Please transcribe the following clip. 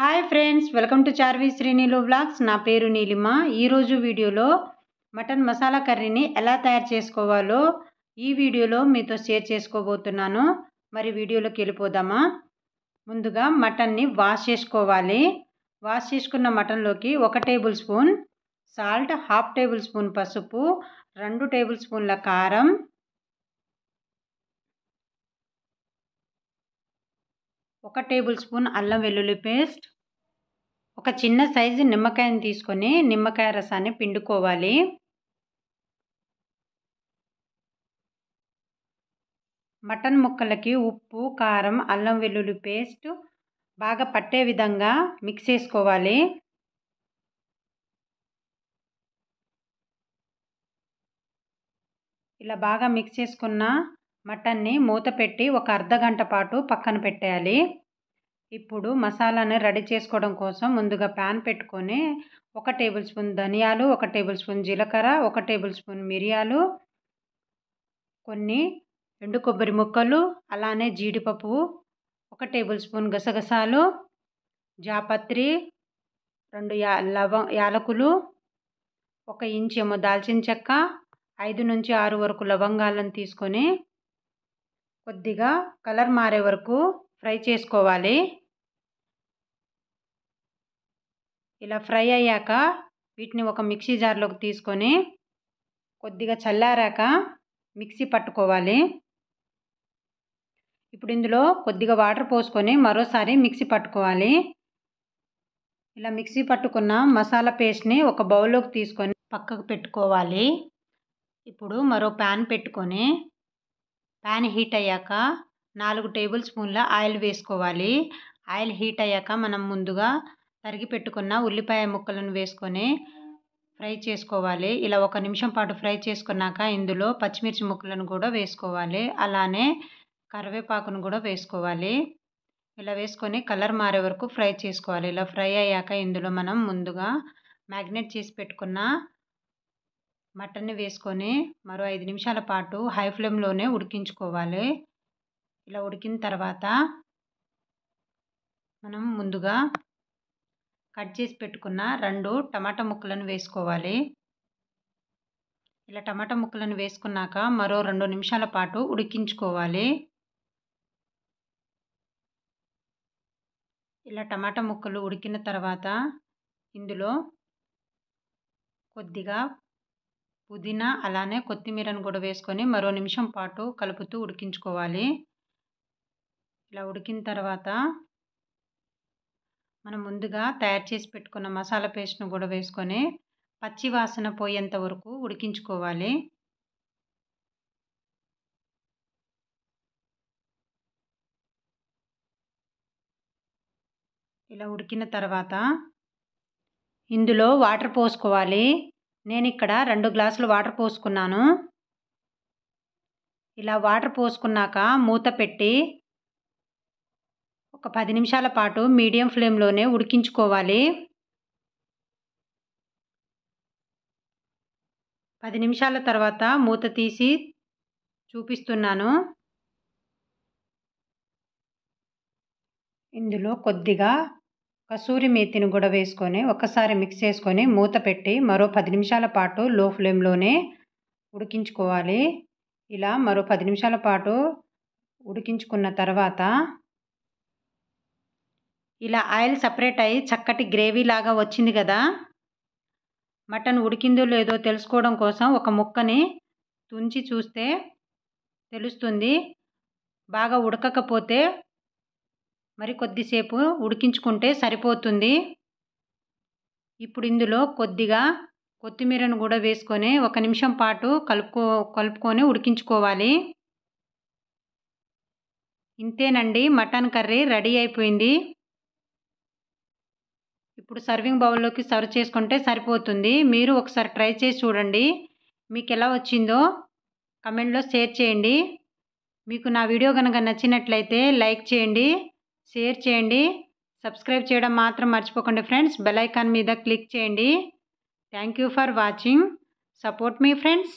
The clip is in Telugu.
hi friends welcome to Charvi Srinilu vlogs నా పేరు నీలిమ ఈరోజు వీడియోలో మటన్ మసాలా కర్రీని ఎలా తయారు చేసుకోవాలో ఈ వీడియోలో మీతో షేర్ చేసుకోబోతున్నాను మరి వీడియోలోకి వెళ్ళిపోదామా ముందుగా మటన్ని వాష్ చేసుకోవాలి వాష్ చేసుకున్న మటన్లోకి ఒక tablespoon salt half tablespoon పసుపు రెండు టేబుల్ స్పూన్ల కారం ఒక టేబుల్ స్పూన్ అల్లం వెల్లుల్లి పేస్ట్ ఒక చిన్న సైజు నిమ్మకాయని తీసుకొని నిమ్మకాయ రసాన్ని పిండుకోవాలి మటన్ ముక్కలకి ఉప్పు కారం అల్లం వెల్లుల్లి పేస్ట్ బాగా పట్టే విధంగా మిక్స్ చేసుకోవాలి ఇలా బాగా మిక్స్ చేసుకున్న మటన్ని మూత పెట్టి ఒక అర్ధ గంట పాటు పక్కన పెట్టేయాలి ఇప్పుడు మసాలాని రెడీ చేసుకోవడం కోసం ముందుగా ప్యాన్ పెట్టుకొని ఒక టేబుల్ స్పూన్ ధనియాలు ఒక టేబుల్ స్పూన్ జీలకర్ర ఒక టేబుల్ స్పూన్ మిరియాలు కొన్ని రెండు కొబ్బరి ముక్కలు అలానే జీడిపప్పు ఒక టేబుల్ స్పూన్ గసగసాలు జాపత్రి రెండు యా లవ యాలకులు ఒక ఇంచేమో దాల్చిన చెక్క ఐదు నుంచి ఆరు వరకు లవంగాలను తీసుకొని కొద్దిగా కలర్ మారే వరకు ఫ్రై చేసుకోవాలి ఇలా ఫ్రై అయ్యాక వీటిని ఒక మిక్సీ జార్లోకి తీసుకొని కొద్దిగా చల్లారాక మిక్సీ పట్టుకోవాలి ఇప్పుడు ఇందులో కొద్దిగా వాటర్ పోసుకొని మరోసారి మిక్సీ పట్టుకోవాలి ఇలా మిక్సీ పట్టుకున్న మసాలా పేస్ట్ని ఒక బౌల్లోకి తీసుకొని పక్కకు పెట్టుకోవాలి ఇప్పుడు మరో ప్యాన్ పెట్టుకొని ప్యాన్ హీట్ అయ్యాక నాలుగు టేబుల్ స్పూన్ల ఆయిల్ వేసుకోవాలి ఆయిల్ హీట్ అయ్యాక మనం ముందుగా తరిగి పెట్టుకున్న ఉల్లిపాయ ముక్కలను వేసుకొని ఫ్రై చేసుకోవాలి ఇలా ఒక నిమిషం పాటు ఫ్రై చేసుకున్నాక ఇందులో పచ్చిమిర్చి ముక్కలను కూడా వేసుకోవాలి అలానే కరివేపాకును కూడా వేసుకోవాలి ఇలా వేసుకొని కలర్ మారే వరకు ఫ్రై చేసుకోవాలి ఇలా ఫ్రై అయ్యాక ఇందులో మనం ముందుగా మ్యాగ్నేట్ చేసి పెట్టుకున్న మటన్ని వేసుకొని మరో ఐదు నిమిషాల పాటు హై ఫ్లేమ్లోనే ఉడికించుకోవాలి ఇలా ఉడికిన తర్వాత మనం ముందుగా కట్ చేసి పెట్టుకున్న రెండు టమాటా ముక్కలను వేసుకోవాలి ఇలా టమాటా ముక్కలను వేసుకున్నాక మరో రెండు నిమిషాల పాటు ఉడికించుకోవాలి ఇలా టమాటా ముక్కలు ఉడికిన తర్వాత ఇందులో కొద్దిగా పుదీనా అలానే కొత్తిమీరను కూడా వేసుకొని మరో నిమిషం పాటు కలుపుతూ ఉడికించుకోవాలి ఇలా ఉడికిన తర్వాత మనం ముందుగా తయారు చేసి పెట్టుకున్న మసాలా పేస్ట్ను కూడా వేసుకొని పచ్చి వాసన పోయేంత వరకు ఉడికించుకోవాలి ఇలా ఉడికిన తర్వాత ఇందులో వాటర్ పోసుకోవాలి నేను ఇక్కడ రెండు గ్లాసులు వాటర్ పోసుకున్నాను ఇలా వాటర్ పోసుకున్నాక మూత పెట్టి ఒక పది నిమిషాల పాటు మీడియం ఫ్లేమ్లోనే ఉడికించుకోవాలి పది నిమిషాల తర్వాత మూత తీసి చూపిస్తున్నాను ఇందులో కొద్దిగా కసూరి మేతిని కూడా వేసుకొని ఒక్కసారి మిక్స్ చేసుకొని మూత పెట్టి మరో పది నిమిషాల పాటు లో ఫ్లేమ్లోనే ఉడికించుకోవాలి ఇలా మరో పది నిమిషాల పాటు ఉడికించుకున్న తర్వాత ఇలా ఆయిల్ సపరేట్ అయ్యి చక్కటి గ్రేవీ లాగా వచ్చింది కదా మటన్ ఉడికిందో లేదో తెలుసుకోవడం కోసం ఒక ముక్కని తుంచి చూస్తే తెలుస్తుంది బాగా ఉడకకపోతే మరి కొద్దిసేపు ఉడికించుకుంటే సరిపోతుంది ఇప్పుడు ఇందులో కొద్దిగా కొత్తిమీరను కూడా వేసుకొని ఒక నిమిషం పాటు కలుపుకో కలుపుకొని ఉడికించుకోవాలి ఇంతేనండి మటన్ కర్రీ రెడీ అయిపోయింది ఇప్పుడు సర్వింగ్ బౌల్లోకి సర్వ్ చేసుకుంటే సరిపోతుంది మీరు ఒకసారి ట్రై చేసి చూడండి మీకు ఎలా వచ్చిందో కమెంట్లో షేర్ చేయండి మీకు నా వీడియో కనుక నచ్చినట్లయితే లైక్ చేయండి షేర్ చేయండి సబ్స్క్రైబ్ చేయడం మాత్రం మర్చిపోకండి ఫ్రెండ్స్ బెల్ ఐకాన్ మీద క్లిక్ చేయండి thank you for watching support మీ ఫ్రెండ్స్